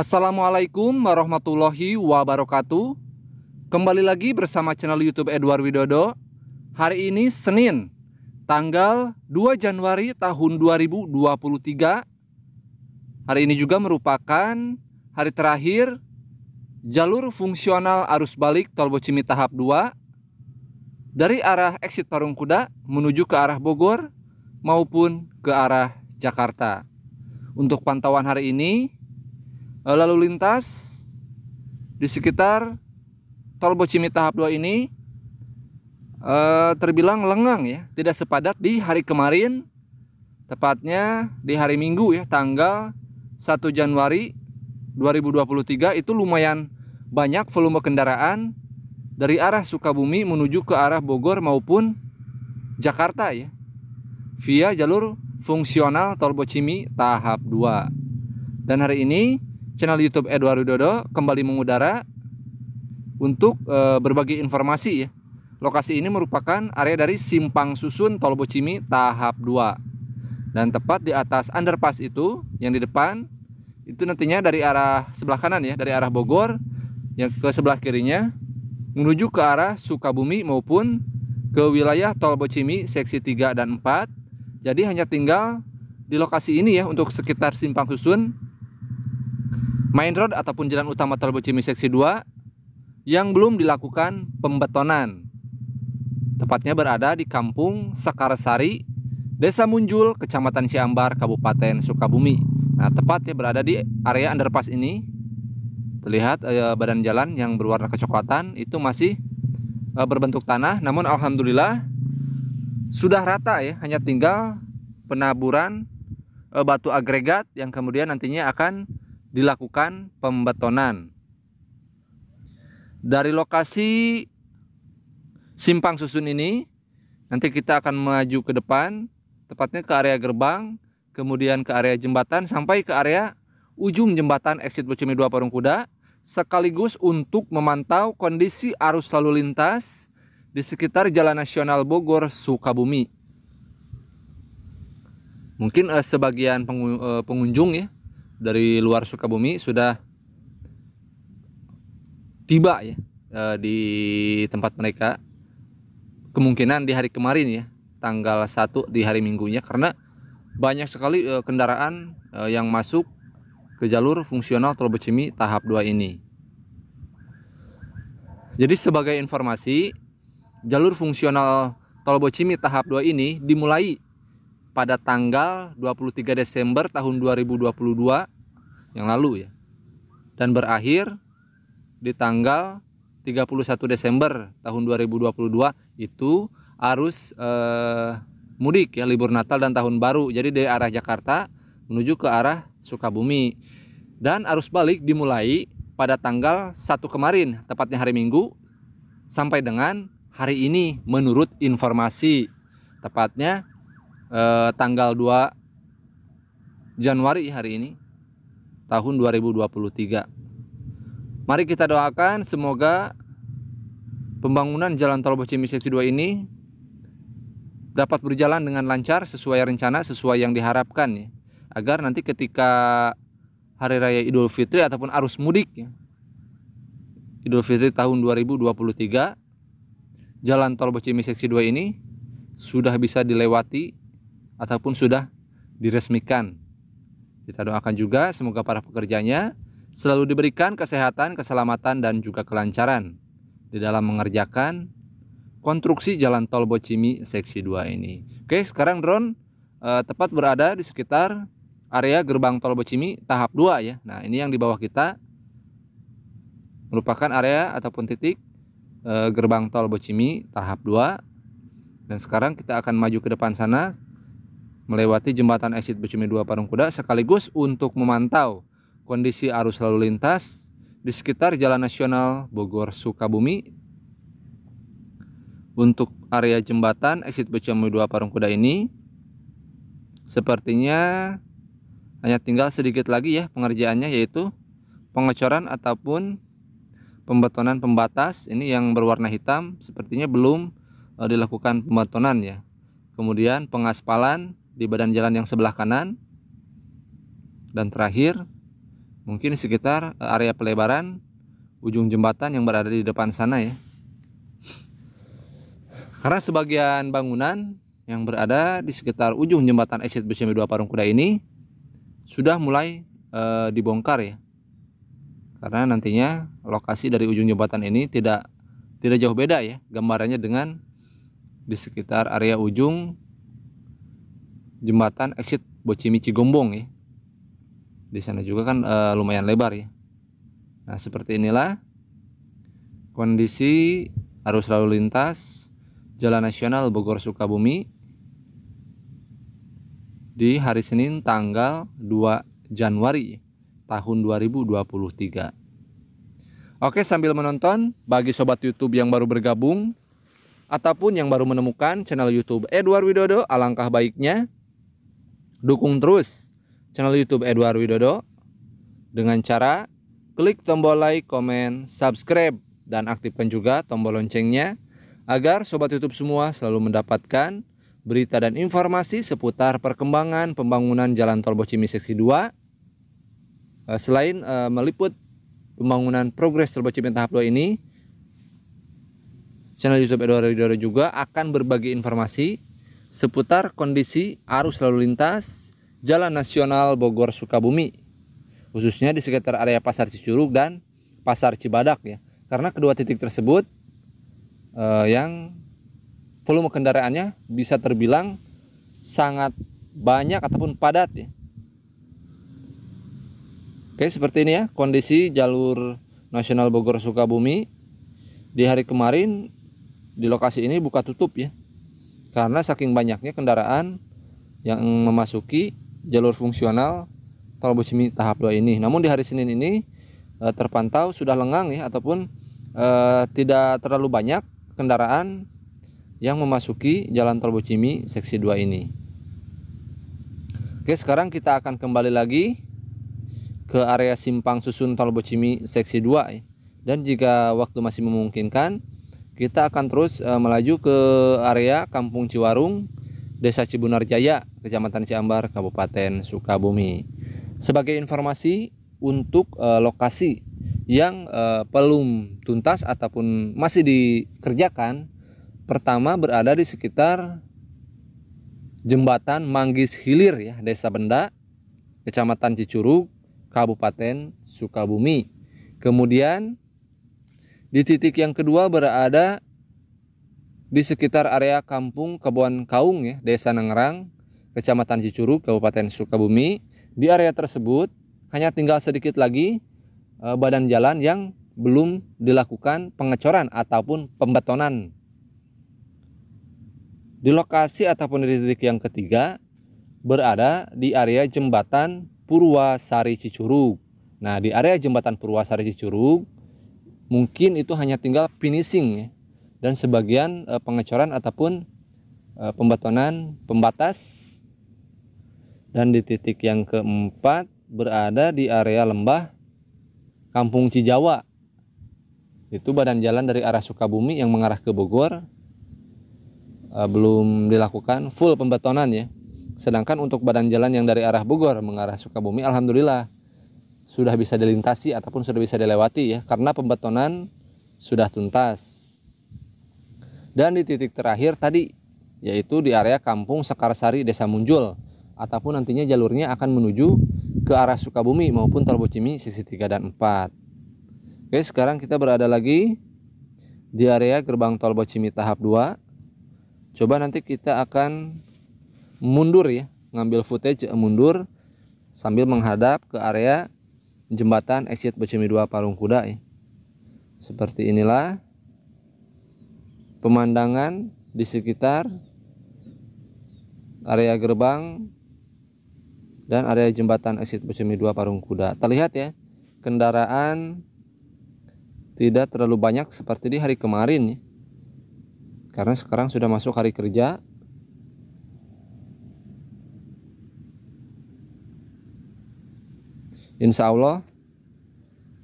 Assalamualaikum warahmatullahi wabarakatuh. Kembali lagi bersama channel YouTube Edward Widodo. Hari ini Senin, tanggal 2 Januari tahun 2023. Hari ini juga merupakan hari terakhir jalur fungsional arus balik Tol Bocimi tahap 2 dari arah exit Parung Kuda menuju ke arah Bogor maupun ke arah Jakarta. Untuk pantauan hari ini, Eh, lalu lintas di sekitar tol Bocimi tahap 2 ini eh, terbilang lengang ya, tidak sepadat di hari kemarin tepatnya di hari Minggu ya, tanggal 1 Januari 2023 itu lumayan banyak volume kendaraan dari arah Sukabumi menuju ke arah Bogor maupun Jakarta ya. Via jalur fungsional tol Bocimi tahap 2. Dan hari ini channel YouTube Edward Widodo kembali mengudara untuk e, berbagi informasi ya. Lokasi ini merupakan area dari simpang susun Tol Bocimi tahap 2. Dan tepat di atas underpass itu yang di depan itu nantinya dari arah sebelah kanan ya, dari arah Bogor yang ke sebelah kirinya menuju ke arah Sukabumi maupun ke wilayah Tol Bocimi seksi 3 dan 4. Jadi hanya tinggal di lokasi ini ya untuk sekitar simpang susun Main road ataupun jalan utama Tol Bocimi seksi 2 yang belum dilakukan pembetonan. Tepatnya berada di Kampung Sekarsari, Desa Munjul, Kecamatan Siambar, Kabupaten Sukabumi. Nah, tepatnya berada di area underpass ini. Terlihat eh, badan jalan yang berwarna kecoklatan itu masih eh, berbentuk tanah, namun alhamdulillah sudah rata ya, hanya tinggal penaburan eh, batu agregat yang kemudian nantinya akan dilakukan pembetonan. Dari lokasi simpang susun ini, nanti kita akan maju ke depan, tepatnya ke area gerbang, kemudian ke area jembatan, sampai ke area ujung jembatan exit Bucimi 2 Parung Kuda, sekaligus untuk memantau kondisi arus lalu lintas di sekitar Jalan Nasional Bogor Sukabumi. Mungkin eh, sebagian eh, pengunjung ya dari luar Sukabumi sudah tiba ya eh, di tempat mereka kemungkinan di hari kemarin ya tanggal 1 di hari Minggunya karena banyak sekali eh, kendaraan eh, yang masuk ke jalur fungsional Tol Becimi tahap 2 ini. Jadi sebagai informasi, jalur fungsional Tol Becimi tahap 2 ini dimulai pada tanggal 23 Desember tahun 2022 yang lalu ya. Dan berakhir di tanggal 31 Desember tahun 2022 itu arus eh, mudik ya libur Natal dan tahun baru. Jadi dari arah Jakarta menuju ke arah Sukabumi. Dan arus balik dimulai pada tanggal 1 kemarin, tepatnya hari Minggu sampai dengan hari ini menurut informasi tepatnya eh, tanggal 2 Januari hari ini tahun 2023. Mari kita doakan semoga pembangunan Jalan Tol Bocimi Seksi 2 ini dapat berjalan dengan lancar sesuai rencana, sesuai yang diharapkan ya. Agar nanti ketika Hari Raya Idul Fitri ataupun arus mudik ya. Idul Fitri tahun 2023 Jalan Tol Bocimi Seksi 2 ini sudah bisa dilewati ataupun sudah diresmikan. Kita doakan juga semoga para pekerjanya selalu diberikan kesehatan, keselamatan dan juga kelancaran di dalam mengerjakan konstruksi jalan tol Bocimi seksi 2 ini. Oke, sekarang drone eh, tepat berada di sekitar area gerbang tol Bocimi tahap 2 ya. Nah, ini yang di bawah kita merupakan area ataupun titik eh, gerbang tol Bocimi tahap 2. Dan sekarang kita akan maju ke depan sana melewati jembatan exit Bucimi 2 Parung Kuda sekaligus untuk memantau kondisi arus lalu lintas di sekitar Jalan Nasional Bogor Sukabumi. Untuk area jembatan exit Bucimi 2 Parung Kuda ini sepertinya hanya tinggal sedikit lagi ya pengerjaannya yaitu pengecoran ataupun pembetonan pembatas ini yang berwarna hitam sepertinya belum eh, dilakukan pembetonan ya kemudian pengaspalan di badan jalan yang sebelah kanan. Dan terakhir, mungkin sekitar eh, area pelebaran ujung jembatan yang berada di depan sana ya. Karena sebagian bangunan yang berada di sekitar ujung jembatan exit BCM 2 Parung Kuda ini sudah mulai e, dibongkar ya. Karena nantinya lokasi dari ujung jembatan ini tidak tidak jauh beda ya gambarannya dengan di sekitar area ujung jembatan exit Bocimici Gombong ya. Di sana juga kan e, lumayan lebar ya. Nah, seperti inilah kondisi arus lalu lintas Jalan Nasional Bogor Sukabumi di hari Senin tanggal 2 Januari tahun 2023. Oke, sambil menonton bagi sobat YouTube yang baru bergabung ataupun yang baru menemukan channel YouTube Edward Widodo, alangkah baiknya Dukung terus channel YouTube Edward Widodo dengan cara klik tombol like, komen, subscribe, dan aktifkan juga tombol loncengnya agar Sobat YouTube semua selalu mendapatkan berita dan informasi seputar perkembangan pembangunan Jalan Tol Bocimi Seksi 2 eh, selain eh, meliput pembangunan progres Tol Bocimi tahap 2 ini channel YouTube Edward Widodo juga akan berbagi informasi seputar kondisi arus lalu lintas Jalan Nasional Bogor Sukabumi khususnya di sekitar area Pasar Cicurug dan Pasar Cibadak ya karena kedua titik tersebut eh, yang volume kendaraannya bisa terbilang sangat banyak ataupun padat ya Oke seperti ini ya kondisi jalur Nasional Bogor Sukabumi di hari kemarin di lokasi ini buka tutup ya karena saking banyaknya kendaraan yang memasuki jalur fungsional tol Bocimi tahap 2 ini. Namun di hari Senin ini e, terpantau sudah lengang ya ataupun e, tidak terlalu banyak kendaraan yang memasuki jalan tol Bocimi seksi 2 ini. Oke, sekarang kita akan kembali lagi ke area simpang susun tol Bocimi seksi 2 ya. dan jika waktu masih memungkinkan kita akan terus e, melaju ke area Kampung Ciwarung, Desa Cibunar Jaya, Kecamatan Ciambar, Kabupaten Sukabumi. Sebagai informasi untuk e, lokasi yang e, eh, belum tuntas ataupun masih dikerjakan, pertama berada di sekitar Jembatan Manggis Hilir ya, Desa Benda, Kecamatan Cicurug, Kabupaten Sukabumi. Kemudian di titik yang kedua berada di sekitar area kampung Kebon Kaung ya, Desa Nengrang, Kecamatan Cicurug, Kabupaten Sukabumi. Di area tersebut hanya tinggal sedikit lagi e, badan jalan yang belum dilakukan pengecoran ataupun pembetonan. Di lokasi ataupun di titik yang ketiga berada di area jembatan Purwasari Cicurug. Nah, di area jembatan Purwasari Cicurug mungkin itu hanya tinggal finishing ya. dan sebagian e, pengecoran ataupun e, eh, pembatonan pembatas dan di titik yang keempat berada di area lembah Kampung Cijawa itu badan jalan dari arah Sukabumi yang mengarah ke Bogor e, belum dilakukan full pembatonan ya sedangkan untuk badan jalan yang dari arah Bogor mengarah Sukabumi alhamdulillah sudah bisa dilintasi ataupun sudah bisa dilewati ya karena pembetonan sudah tuntas. Dan di titik terakhir tadi yaitu di area Kampung Sekarsari Desa Munjul ataupun nantinya jalurnya akan menuju ke arah Sukabumi maupun Tol Bocimi sisi 3 dan 4. Oke, sekarang kita berada lagi di area gerbang Tol Bocimi tahap 2. Coba nanti kita akan mundur ya, ngambil footage mundur sambil menghadap ke area jembatan exit Bocimi 2 Parung Kuda ya. Seperti inilah pemandangan di sekitar area gerbang dan area jembatan exit Bocimi 2 Parung Kuda. Terlihat ya kendaraan tidak terlalu banyak seperti di hari kemarin ya. Karena sekarang sudah masuk hari kerja insya Allah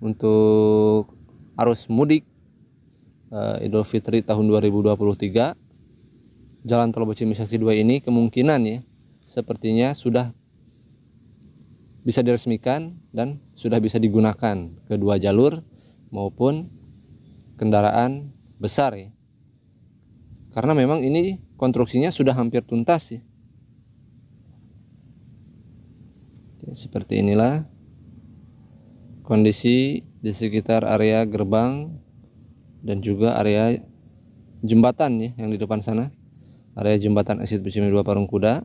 untuk arus mudik uh, Idul Fitri tahun 2023 Jalan Tol Bocimi Seksi 2 ini kemungkinan ya sepertinya sudah bisa diresmikan dan sudah bisa digunakan kedua jalur maupun kendaraan besar ya. Karena memang ini konstruksinya sudah hampir tuntas ya. Seperti inilah kondisi di sekitar area gerbang dan juga area jembatan ya yang di depan sana area jembatan exit Bicimi 2 Parung Kuda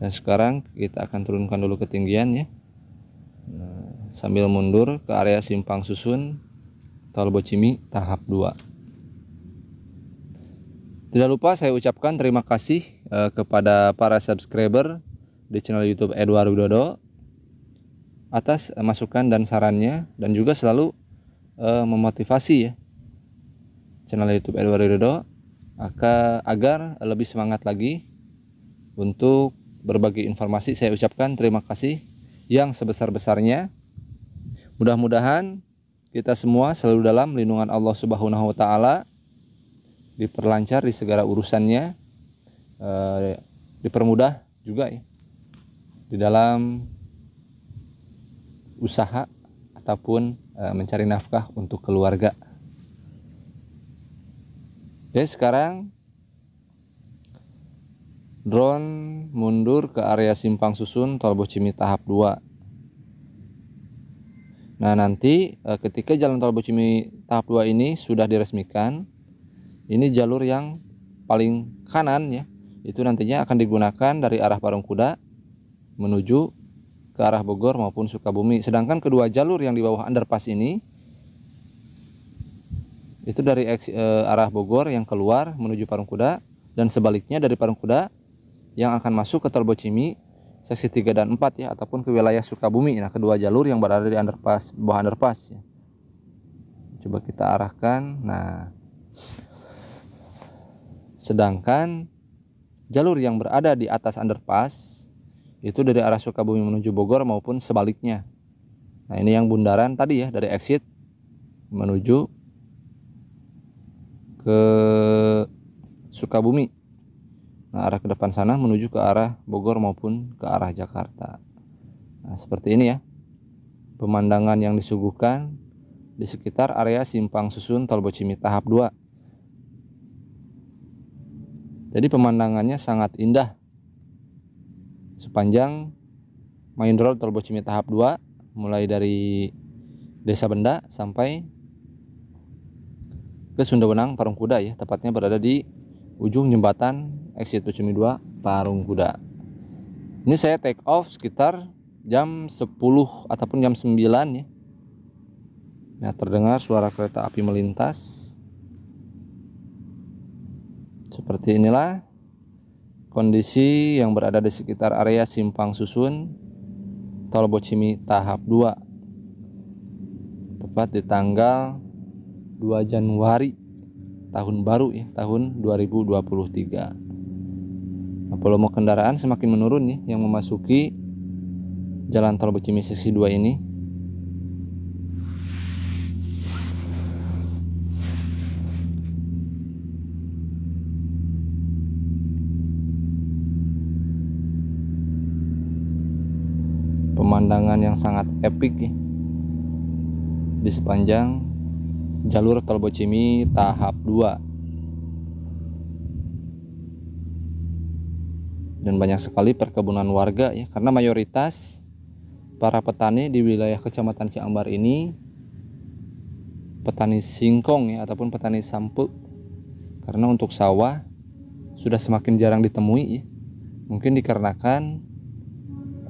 dan sekarang kita akan turunkan dulu ketinggian ya nah, sambil mundur ke area simpang susun tol Bocimi tahap 2 tidak lupa saya ucapkan terima kasih eh, kepada para subscriber di channel YouTube Edward Widodo atas eh, masukan dan sarannya dan juga selalu uh, memotivasi ya channel YouTube Edward Widodo agar lebih semangat lagi untuk berbagi informasi saya ucapkan terima kasih yang sebesar-besarnya mudah-mudahan kita semua selalu dalam lindungan Allah Subhanahu wa taala diperlancar di segala urusannya eh, dipermudah juga ya di dalam usaha ataupun e, mencari nafkah untuk keluarga. Oke, sekarang drone mundur ke area simpang susun tol Bocimi tahap 2. Nah, nanti e, ketika jalan tol Bocimi tahap 2 ini sudah diresmikan, ini jalur yang paling kanan ya. Itu nantinya akan digunakan dari arah Parung Kuda menuju ke arah Bogor maupun Sukabumi. Sedangkan kedua jalur yang di bawah underpass ini itu dari eh, arah Bogor yang keluar menuju Parung Kuda dan sebaliknya dari Parung Kuda yang akan masuk ke Tol Bocimi seksi 3 dan 4 ya ataupun ke wilayah Sukabumi. Nah, kedua jalur yang berada di underpass bawah underpass ya. Coba kita arahkan. Nah, sedangkan jalur yang berada di atas underpass itu dari arah Sukabumi menuju Bogor maupun sebaliknya. Nah, ini yang bundaran tadi ya dari exit menuju ke Sukabumi. Nah, arah ke depan sana menuju ke arah Bogor maupun ke arah Jakarta. Nah, seperti ini ya. Pemandangan yang disuguhkan di sekitar area simpang susun Tol Bocimi tahap 2. Jadi pemandangannya sangat indah sepanjang main road tol Bocimi tahap 2 mulai dari Desa Benda sampai ke Sunda Benang Parung Kuda ya tepatnya berada di ujung jembatan exit Bocimi 2 Parung Kuda ini saya take off sekitar jam 10 ataupun jam 9 ya nah terdengar suara kereta api melintas seperti inilah kondisi yang berada di sekitar area simpang susun Tol Bocimi tahap 2 tepat di tanggal 2 Januari tahun baru ya tahun 2023 nah, volume kendaraan semakin menurun nih yang memasuki jalan tol Bocimi Sisi 2 ini pemandangan yang sangat epik ya. di sepanjang jalur Tol Bocimi tahap 2 dan banyak sekali perkebunan warga ya karena mayoritas para petani di wilayah Kecamatan Ciambar ini petani singkong ya ataupun petani sampuk karena untuk sawah sudah semakin jarang ditemui ya. mungkin dikarenakan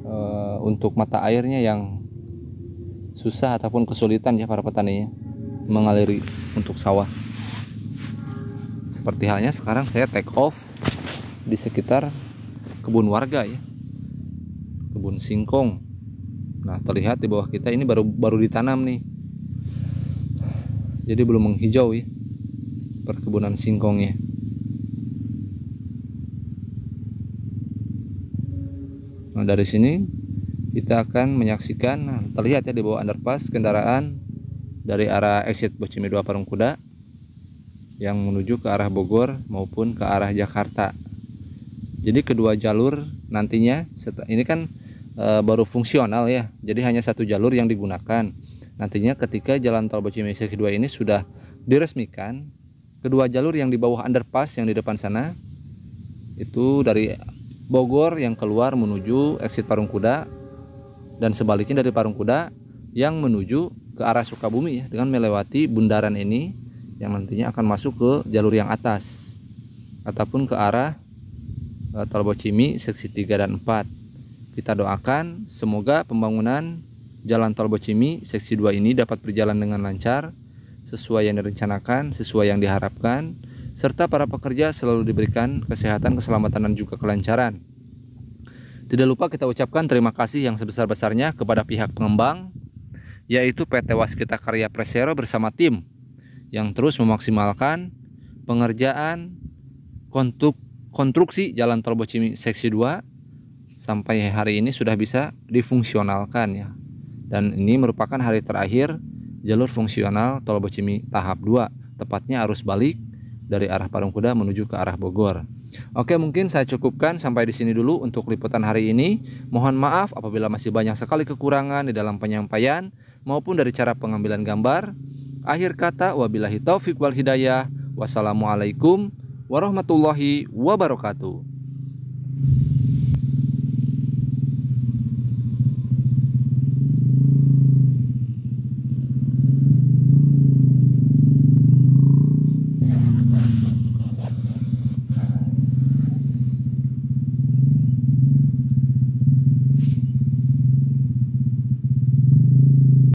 e, untuk mata airnya yang susah ataupun kesulitan ya para petaninya mengaliri untuk sawah. Seperti halnya sekarang saya take off di sekitar kebun warga ya. Kebun singkong. Nah, terlihat di bawah kita ini baru baru ditanam nih. Jadi belum menghijau ya perkebunan singkongnya. Nah, dari sini kita akan menyaksikan nah, terlihat ya di bawah underpass kendaraan dari arah exit Bocimi 2 Parung Kuda yang menuju ke arah Bogor maupun ke arah Jakarta. Jadi kedua jalur nantinya ini kan e, baru fungsional ya. Jadi hanya satu jalur yang digunakan. Nantinya ketika jalan tol Bocimi seksi 2 ini sudah diresmikan, kedua jalur yang di bawah underpass yang di depan sana itu dari Bogor yang keluar menuju exit Parung Kuda dan sebaliknya dari Parung Kuda yang menuju ke arah Sukabumi ya dengan melewati bundaran ini yang nantinya akan masuk ke jalur yang atas ataupun ke arah e, Tol Bocimi seksi 3 dan 4. Kita doakan semoga pembangunan Jalan Tol Bocimi seksi 2 ini dapat berjalan dengan lancar sesuai yang direncanakan, sesuai yang diharapkan serta para pekerja selalu diberikan kesehatan, keselamatan, dan juga kelancaran. Tidak lupa kita ucapkan terima kasih yang sebesar-besarnya kepada pihak pengembang, yaitu PT Waskita Karya Presero bersama tim yang terus memaksimalkan pengerjaan kontuk, konstruksi Jalan Tol Bocimi Seksi 2 sampai hari ini sudah bisa difungsionalkan ya. Dan ini merupakan hari terakhir jalur fungsional Tol Bocimi tahap 2, tepatnya arus balik dari arah Kuda menuju ke arah Bogor. Oke, mungkin saya cukupkan sampai di sini dulu untuk liputan hari ini. Mohon maaf apabila masih banyak sekali kekurangan di dalam penyampaian maupun dari cara pengambilan gambar. Akhir kata, wabillahi taufiq wal hidayah. Wassalamualaikum warahmatullahi wabarakatuh.